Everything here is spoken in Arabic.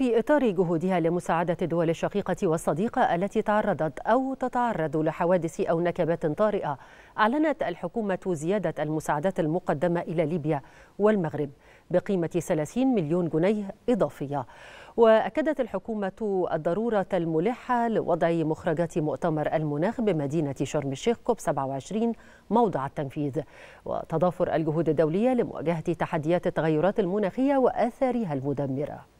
في إطار جهودها لمساعدة الدول الشقيقة والصديقة التي تعرضت أو تتعرض لحوادث أو نكبات طارئة أعلنت الحكومة زيادة المساعدات المقدمة إلى ليبيا والمغرب بقيمة 30 مليون جنيه إضافية وأكدت الحكومة الضرورة الملحة لوضع مخرجات مؤتمر المناخ بمدينة شرم الشيخ كوب 27 موضع التنفيذ وتضافر الجهود الدولية لمواجهة تحديات التغيرات المناخية وآثارها المدمرة